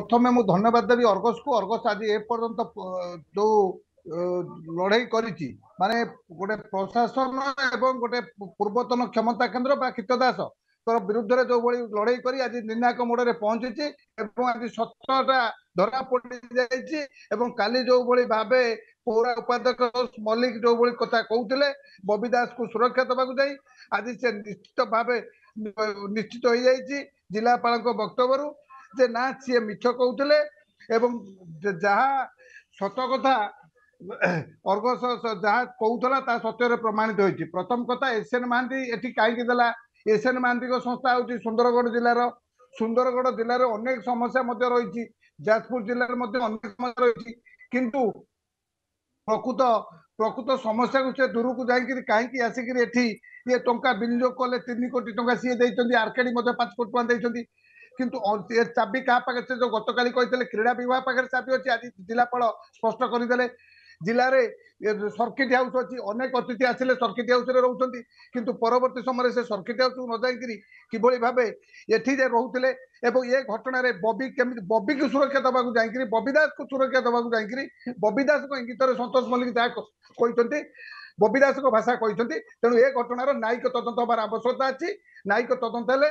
ପ୍ରଥମେ ମୁଁ ଧନ୍ୟବାଦ ଦେବି ଅର୍ଗସକୁ ଅର୍ଗସ ଆଜି ଏପର୍ଯ୍ୟନ୍ତ ଯୋଉ ଲଢେଇ କରିଛି ମାନେ ଗୋଟେ ପ୍ରଶାସନ ଏବଂ ଗୋଟେ ପୂର୍ବତନ କ୍ଷମତା କେନ୍ଦ୍ର ବା କ୍ଷିତ ଦାସ ବିରୁଦ୍ଧରେ ଯୋଉଭଳି ଲଢେଇ କରି ଆଜି ନିର୍ଣ୍ଣାୟକ ମୋଡରେ ପହଞ୍ଚିଛି ଏବଂ ଆଜି ସତଟା ଧରା ପଡିଯାଇଛି ଏବଂ କାଲି ଯୋଉଭଳି ଭାବେ ପୌରା ଉପାଧ୍ୟକ୍ଷ ମଲ୍ଲିକ ଯୋଉଭଳି କଥା କହୁଥିଲେ ବବି ଦାସକୁ ସୁରକ୍ଷା ଦେବାକୁ ଯାଇ ଆଜି ସେ ନିଶ୍ଚିତ ଭାବେ ନିଶ୍ଚିତ ହେଇଯାଇଛି ଜିଲ୍ଲାପାଳଙ୍କ ବକ୍ତବ୍ୟରୁ ଯେ ନା ସିଏ ମିଛ କହୁଥିଲେ ଏବଂ ଯାହା ସତ କଥା ଅର୍ଗସ ଯାହା କହୁଥିଲା ତାହା ସତ୍ୟରେ ପ୍ରମାଣିତ ହେଇଛି ପ୍ରଥମ କଥା ଏସ୍ ଏନ୍ ମହାନ୍ତି ଏଠି କାହିଁକି ଦେଲା ଏସ୍ ଏନ୍ ମହାନ୍ତିଙ୍କ ସଂସ୍ଥା ହେଉଛି ସୁନ୍ଦରଗଡ଼ ଜିଲ୍ଲାର ସୁନ୍ଦରଗଡ଼ ଜିଲ୍ଲାରେ ଅନେକ ସମସ୍ୟା ମଧ୍ୟ ରହିଛି ଯାଜପୁର ଜିଲ୍ଲାରେ ମଧ୍ୟ ଅନେକ ସମସ୍ୟା ରହିଛି କିନ୍ତୁ ପ୍ରକୃତ ପ୍ରକୃତ ସମସ୍ୟାକୁ ସେ ଦୂରକୁ ଯାଇକିରି କାହିଁକି ଆସିକିରି ଏଠି ଇଏ ଟଙ୍କା ବିନିଯୋଗ କଲେ ତିନି କୋଟି ଟଙ୍କା ସିଏ ଦେଇଛନ୍ତି ଆର୍କେଡ଼ି ମଧ୍ୟ ପାଞ୍ଚ କୋଟି ଟଙ୍କା ଦେଇଛନ୍ତି କିନ୍ତୁ ଚାବି କାହା ପାଖରେ ସେ ଯୋଉ ଗତକାଲି କହିଥିଲେ କ୍ରୀଡ଼ା ବିଭାଗ ପାଖରେ ଚାବି ଅଛି ଆଜି ଜିଲ୍ଲାପାଳ ସ୍ପଷ୍ଟ କରିଦେଲେ ଜିଲ୍ଲାରେ ସର୍କିଟ୍ ହାଉସ୍ ଅଛି ଅନେକ ଅତିଥି ଆସିଲେ ସର୍କିଟ୍ ହାଉସ୍ରେ ରହୁଛନ୍ତି କିନ୍ତୁ ପରବର୍ତ୍ତୀ ସମୟରେ ସେ ସର୍କିଟ୍ ହାଉସ୍କୁ ନ ଯାଇକିରି କିଭଳି ଭାବେ ଏଠି ଯେ ରହୁଥିଲେ ଏବଂ ଏ ଘଟଣାରେ ବବି କେମିତି ବବିକୁ ସୁରକ୍ଷା ଦେବାକୁ ଯାଇକିରି ବବି ଦାସକୁ ସୁରକ୍ଷା ଦେବାକୁ ଯାଇକିରି ବବି ଦାସଙ୍କ ଇଙ୍ଗିତରେ ସନ୍ତୋଷ ମଲ୍ଲିକ ଯାହା କହିଛନ୍ତି ବବି ଦାସଙ୍କ ଭାଷା କହିଛନ୍ତି ତେଣୁ ଏ ଘଟଣାର ନ୍ୟାୟିକ ତଦନ୍ତ ହେବାର ଆବଶ୍ୟକତା ଅଛି ନ୍ୟାୟିକ ତଦନ୍ତ ହେଲେ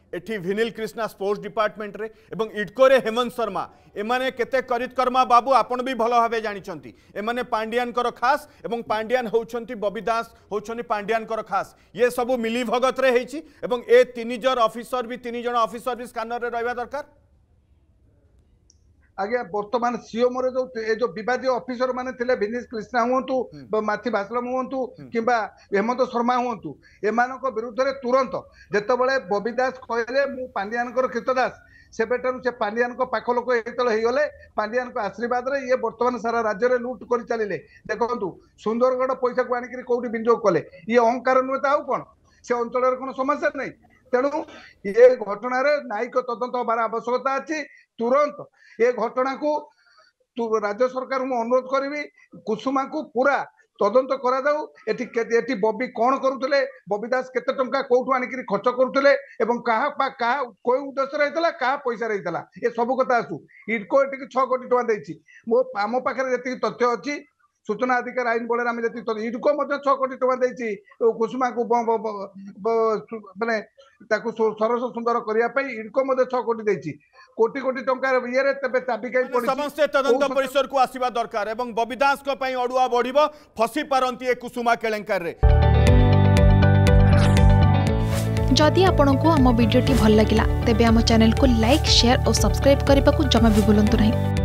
এটি ভিনিল কৃষ্ণা স্পোর্টস ডিপার্টমেন্টরে এবং ইডকোরে হেমন্ত শর্মা এমানে কেতে করিতকর্মা বাবু আপন বি ভাল ভাবে জাঁচান এমানে পাণ্ডিয়ানকর খাস এবং পাণ্ডিয়ান হচ্ছেন ববি দাস হচ্ছেন পাণ্ডিয়ানকর খাস ইয়ে সবু মিলিভগতরে হয়েছি এবং এ তিনজন অফিসর বি তিনজন অফিসর বি স্কানরে রহবা দরকার ଆଜ୍ଞା ବର୍ତ୍ତମାନ ସିଓମର ଯୋଉ ଏ ଯୋଉ ବିବାଦୀୟ ଅଫିସର ମାନେ ଥିଲେ ଭିନିସ୍ କ୍ରିଷ୍ଣା ହୁଅନ୍ତୁ ମାଥି ଭାସଲମ ହୁଅନ୍ତୁ କିମ୍ବା ହେମନ୍ତ ଶର୍ମା ହୁଅନ୍ତୁ ଏମାନଙ୍କ ବିରୁଦ୍ଧରେ ତୁରନ୍ତ ଯେତେବେଳେ ବବି ଦାସ କହିଲେ ମୁଁ ପାଣ୍ଡିଆନଙ୍କର କ୍ଷିତ ଦାସ ସେବେଠାରୁ ସେ ପାଣ୍ଡିଆନଙ୍କ ପାଖ ଲୋକ ଯେତେବେଳେ ହେଇଗଲେ ପାଣ୍ଡିଆନଙ୍କ ଆଶୀର୍ବାଦରେ ଇଏ ବର୍ତ୍ତମାନ ସାରା ରାଜ୍ୟରେ ଲୁଟ୍ କରି ଚାଲିଲେ ଦେଖନ୍ତୁ ସୁନ୍ଦରଗଡ଼ ପଇସାକୁ ଆଣିକିରି କୋଉଠି ବିନିଯୋଗ କଲେ ଇଏ ଅହଙ୍କାର ନୁହେଁ ତ ଆଉ କ'ଣ ସେ ଅଞ୍ଚଳରେ କ'ଣ ସମସ୍ୟା ନାହିଁ ତେଣୁ ଏ ଘଟଣାରେ ନ୍ୟାୟିକ ତଦନ୍ତ ହେବାର ଆବଶ୍ୟକତା ଅଛି ତୁରନ୍ତ ଏ ଘଟଣାକୁ ରାଜ୍ୟ ସରକାର ମୁଁ ଅନୁରୋଧ କରିବି କୁସୁମାଙ୍କୁ ପୁରା ତଦନ୍ତ କରାଯାଉ ଏଠି ଏଠି ବବି କ'ଣ କରୁଥିଲେ ବବି ଦାସ କେତେ ଟଙ୍କା କୋଉଠୁ ଆଣିକିରି ଖର୍ଚ୍ଚ କରୁଥିଲେ ଏବଂ କାହା ବା କାହା କୋଉ ଉଦ୍ଦେଶ୍ୟରେ ହେଇଥିଲା କାହା ପଇସାରେ ହେଇଥିଲା ଏ ସବୁ କଥା ଆସୁ ଇଡ୍କୋ ଏଠିକି ଛଅ କୋଟି ଟଙ୍କା ଦେଇଛି ମୋ ଆମ ପାଖରେ ଯେତିକି ତଥ୍ୟ ଅଛି সূচনা অধিকার আইন বলে আমি যেত ইডকো মধ্যে ছ কোটি টাকা দিয়েছি କୁସୁମାକୁ ମାନେ ତାକୁ ସରସ ସୁନ୍ଦର କରିବା ପାଇଁ ଇଡକୋ ମଧ୍ୟ ଛଅ କୋଟି ଦେଇଛି কোটি কোটি টাকার ইয়ে তবে চাবি কাই মানে পড়ি তদন্ত পরিসর কু আসিবা দরকার এবং ববি দাস পাই অড়ুয়া বড়িব ফসি পারন্তি এ কুসুমা কেলেঙ্কার রে যদি আপনার আমার ভিডিওটি ভাল লাগিলা তেবে আমার চ্যানেল কু লাইক শেয়ার ও সাবস্ক্রাইব করা জমা বি ভুলন্তু না